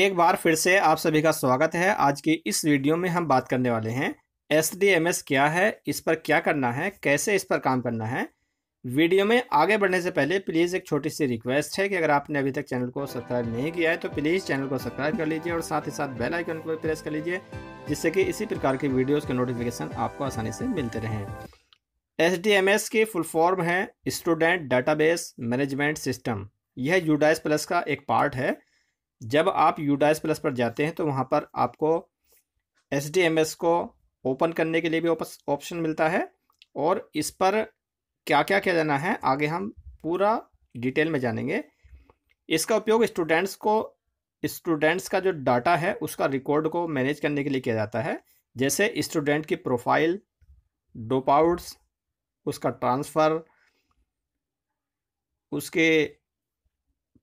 एक बार फिर से आप सभी का स्वागत है आज की इस वीडियो में हम बात करने वाले हैं एस डी एम एस क्या है इस पर क्या करना है कैसे इस पर काम करना है वीडियो में आगे बढ़ने से पहले प्लीज़ एक छोटी सी रिक्वेस्ट है कि अगर आपने अभी तक चैनल को सब्सक्राइब नहीं किया है तो प्लीज़ चैनल को सब्सक्राइब कर लीजिए और साथ ही साथ बेल आइकन को प्रेस कर लीजिए जिससे कि इसी प्रकार की वीडियोज़ के नोटिफिकेशन आपको आसानी से मिलते रहें एस डी एम एस की फुल फॉर्म है स्टूडेंट डाटाबेस मैनेजमेंट सिस्टम यह यूडाइस प्लस का एक पार्ट है जब आप यूडाइस प्लस पर जाते हैं तो वहाँ पर आपको एस को ओपन करने के लिए भी ऑप्शन मिलता है और इस पर क्या क्या किया जाना है आगे हम पूरा डिटेल में जानेंगे इसका उपयोग स्टूडेंट्स को स्टूडेंट्स का जो डाटा है उसका रिकॉर्ड को मैनेज करने के लिए किया जाता है जैसे स्टूडेंट की प्रोफाइल आउट्स उसका ट्रांसफ़र उसके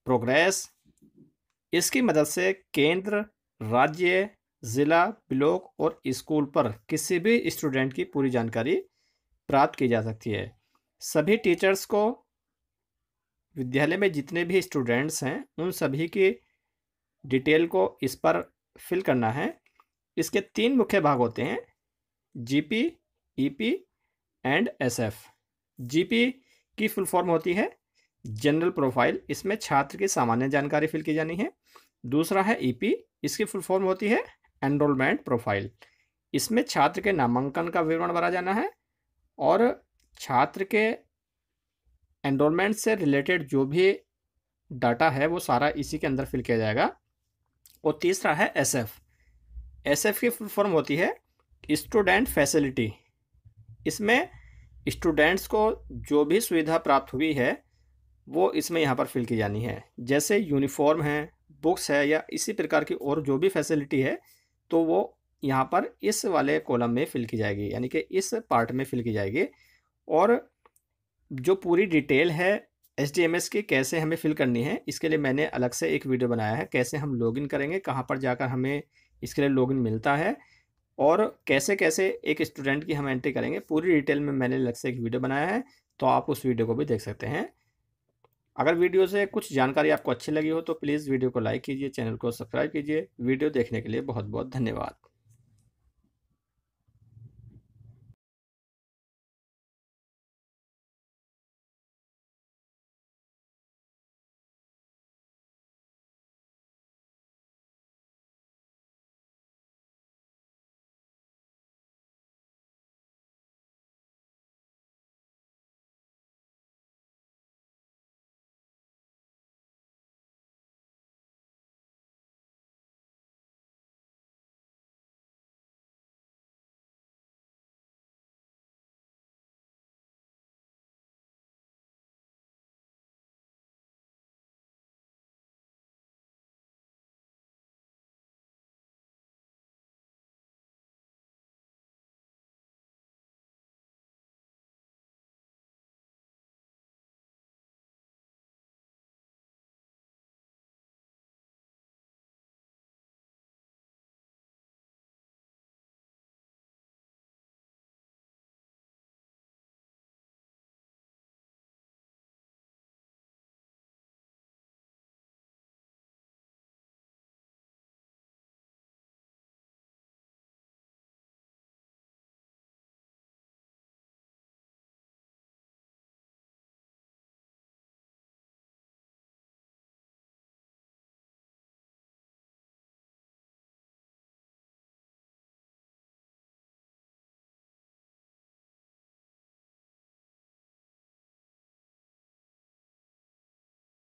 प्रोग्रेस इसकी मदद से केंद्र राज्य ज़िला ब्लॉक और स्कूल पर किसी भी स्टूडेंट की पूरी जानकारी प्राप्त की जा सकती है सभी टीचर्स को विद्यालय में जितने भी स्टूडेंट्स हैं उन सभी की डिटेल को इस पर फिल करना है इसके तीन मुख्य भाग होते हैं GP, EP and SF. GP की फुल फॉर्म होती है जनरल प्रोफाइल इसमें छात्र की सामान्य जानकारी फिल की जानी है दूसरा है ईपी e इसकी फुल फॉर्म होती है एनरोलमेंट प्रोफाइल इसमें छात्र के नामांकन का विवरण भरा जाना है और छात्र के एनरोलमेंट से रिलेटेड जो भी डाटा है वो सारा इसी के अंदर फिल किया जाएगा और तीसरा है एसएफ एसएफ की फुल फॉर्म होती है स्टूडेंट फैसिलिटी इसमें स्टूडेंट्स को जो भी सुविधा प्राप्त हुई है वो इसमें यहाँ पर फिल की जानी है जैसे यूनिफॉर्म है बुक्स है या इसी प्रकार की और जो भी फैसिलिटी है तो वो यहाँ पर इस वाले कॉलम में फिल की जाएगी यानी कि इस पार्ट में फिल की जाएगी और जो पूरी डिटेल है एच डी एम एस की कैसे हमें फिल करनी है इसके लिए मैंने अलग से एक वीडियो बनाया है कैसे हम लॉगिन करेंगे कहाँ पर जाकर हमें इसके लिए लॉगिन मिलता है और कैसे कैसे एक स्टूडेंट की हम एंट्री करेंगे पूरी डिटेल में मैंने अलग से एक वीडियो बनाया है तो आप उस वीडियो को भी देख सकते हैं अगर वीडियो से कुछ जानकारी आपको अच्छी लगी हो तो प्लीज़ वीडियो को लाइक कीजिए चैनल को सब्सक्राइब कीजिए वीडियो देखने के लिए बहुत बहुत धन्यवाद